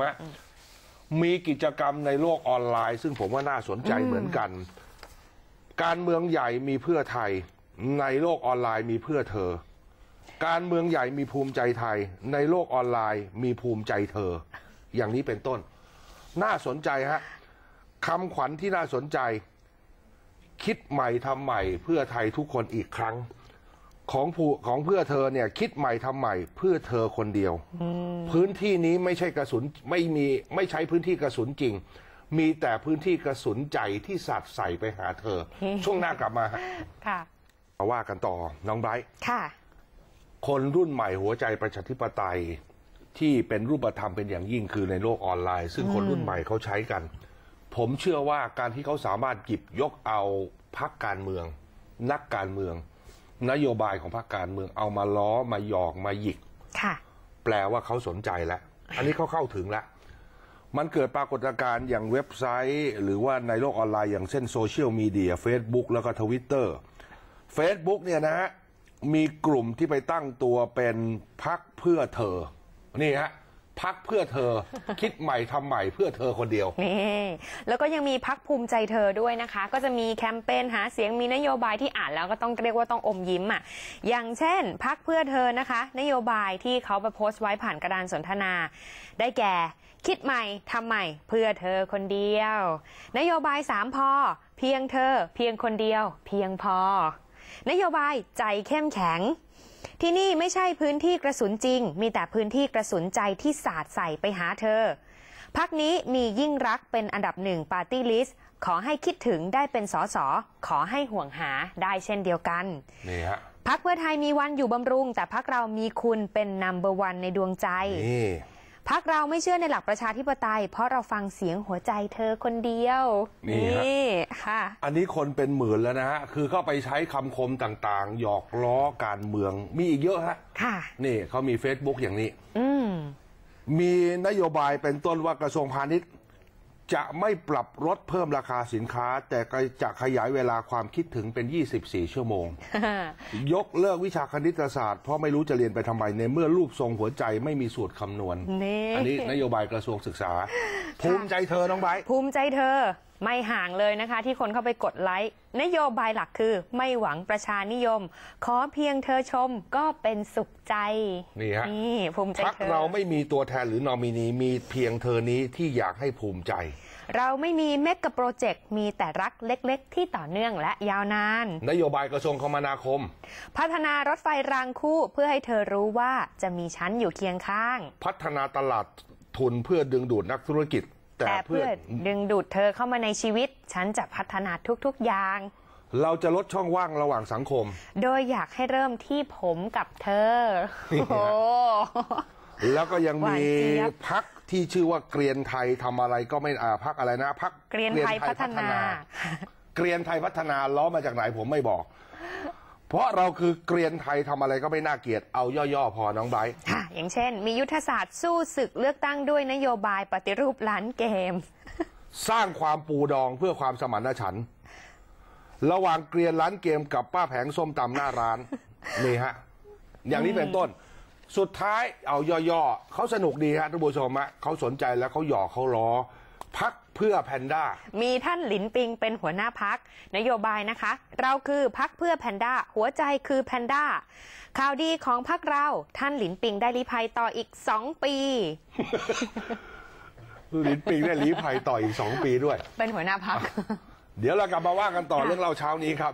มมีกิจกรรมในโลกออนไลน์ ซึ่งผมว่าน่าสนใจเหมือนกัน การเมืองใหญ่มีเพื่อไทย ในโลกออนไลน์มีเพื่อเธอ การเมืองใหญ่มีภูมิใจไทย ในโลกออนไลน์มีภูมิใจเธอ อย่างนี้เป็นต้น น่าสนใจฮะคำขวัญที่น่าสนใจ คิดใหม่ทำใหม่ เพื่อไทยทุกคนอีกครั้งของผู้ของเพื่อเธอเนี่ยคิดใหม่ทำใหม่เพื่อเธอคนเดียวพื้นที่นี้ไม่ใช่กระสุนไม่มีไม่ใช้พื้นที่กระสุนจริง มีแต่พื้นที่กระสุนใจที่สัตว์ใส่ไปหาเธอ ช่วงหน้ากลับมาค่ะมาว่ากันต่อน้องไบรท์ค่ะคนรุ่นใหม่ หัวใจประชาธิปไตยที่เป็นรูปธรรมเป็นอย่างยิ่งคือในโลกออนไลน์ซึ่งคนรุ่นใหม่เขาใช้กัน ผมเชื่อว่าการที่เขาสามารถหยิบยกเอาพักการเมือง นักการเมืองนโยบายของพรรคการเมืองเอามาล้อ มาหยอก มาหยิกค่ะแปลว่าเขาสนใจแล้วอันนี้เขาเข้าถึงแล้วมันเกิดปรากฏการณ์อย่างเว็บไซต์ หรือว่าในโลกออนไลน์อย่างเช่นโซเชียลมีเดีย Facebook แล้วก็ทวิตเตอร์ Facebook เนี่ยนะฮะมีกลุ่มที่ไปตั้งตัวเป็นพักเพื่อเธอ นี่ฮะพักเพื่อเธอคิดใหม่ทำใหม่เพื่อเธอคนเดียวนี่แล้วก็ยังมีพักภูมิใจเธอด้วยนะคะ ก็จะมีแคมเปญหาเสียงมีนโยบายที่อ่านแล้วก็ต้องเรียกว่าต้องอมยิ้มอ่ะอย่างเช่นพักเพื่อเธอนะคะ นโยบายที่เขาไปโพสต์ไว้ผ่านกระดานสนทนา ได้แก่ คิดใหม่ทำใหม่เพื่อเธอคนเดียว นโยบายสามพอ เพียงเธอ เพียงคนเดียว เพียงพอ นโยบายใจเข้มแข็งที่นี่ไม่ใช่พื้นที่กระสุนจริง มีแต่พื้นที่กระสุนใจที่สาดใส่ไปหาเธอ พักนี้มียิ่งรักเป็นอันดับหนึ่งปาร์ตี้ลิสต์ขอให้คิดถึงได้เป็นสอสอ ขอให้ห่วงหาได้เช่นเดียวกันนี่ฮะพักเพื่อไทยมีวันอยู่บำรุง แต่พักเรามีคุณเป็นนัมเบอร์วันในดวงใจนี่พักเราไม่เชื่อในหลักประชาธิปไตย เพราะเราฟังเสียงหัวใจเธอคนเดียว นี่ค่ะ อันนี้คนเป็นหมื่นแล้วนะฮะ คือเข้าไปใช้คำคมต่างๆ หยอกล้อการเมือง มีอีกเยอะฮะค่ะนี่เขามี Facebook อย่างนี้ อืมมีนโยบายเป็นต้นว่ากระทรวงพาณิชย์จะไม่ปรับลดเพิ่มราคาสินค้า แต่จะขยายเวลาความคิดถึงเป็น 24 ชั่วโมง ยกเลิกวิชาคณิตศาสตร์เพราะไม่รู้จะเรียนไปทำไม ในเมื่อรูปทรงหัวใจไม่มีสูตรคำนวณอันนี้ นโยบายกระทรวงศึกษา ภูมิใจเธอ น้องไบภูมิใจเธอไม่ห่างเลยนะคะที่คนเข้าไปกดไลค์นโยบายหลักคือไม่หวังประชานิยม ขอเพียงเธอชมก็เป็นสุขใจ นี่ฮะนี่ภูมิใจพักเธอเราไม่มีตัวแทนหรือนอมินีมีเพียงเธอนี้ที่อยากให้ภูมิใจ เราไม่มีเมกะโปรเจกต์มีแต่รักเล็กๆที่ต่อเนื่องและยาวนาน นโยบายกระทรวงคมนาคม พัฒนารถไฟรางคู่เพื่อให้เธอรู้ว่าจะมีชั้นอยู่เคียงข้าง พัฒนาตลาดทุนเพื่อดึงดูดนักธุรกิจแต่เพื่อนดึงดูดเธอเข้ามาในชีวิต ฉันจะพัฒนาทุก ๆอย่าง เราจะลดช่องว่างระหว่างสังคม โดยอยากให้เริ่มที่ผมกับเธอโอ้แล้วก็ยังมีพักที่ชื่อว่า เกรียนไทยทำอะไรก็ไม่อ่าพักอะไรนะพักเกรียนไทยพัฒนา เกรียนไทยพัฒนาล้อมาจากไหนผมไม่บอก เพราะเราคือเกรียนไทยทำอะไรก็ไม่น่าเกียดเอาย่อๆพอน้องไบร์อย่างเช่นมียุทธศาสตร์สู้ศึกเลือกตั้งด้วยนโยบายปฏิรูปร้านเกม สร้างความปูดองเพื่อความสมานฉันท์ระหว่างเกลียนร้านเกมกับป้าแผงส้มตำหน้าร้านนี่ฮะอย่างนี้เป็นต้น สุดท้ายเอาย่อๆเขาสนุกดีฮะท่านผู้ชมฮะเขาสนใจแล้วเขาหยอกเขาล้อพักเพื่อแพนด้า มีท่านหลินปิงเป็นหัวหน้าพัก นโยบายนะคะ เราคือพักเพื่อแพนด้า หัวใจคือแพนด้า ข่าวดีของพักเราท่านหลินปิงได้ลีภัยต่ออีกสองปี หลินปิงได้ลีภัยต่ออีกสองปีด้วย เป็นหัวหน้าพัก เดี๋ยวเรากลับมาว่ากันต่อเรื่องเราเช้านี้ครับ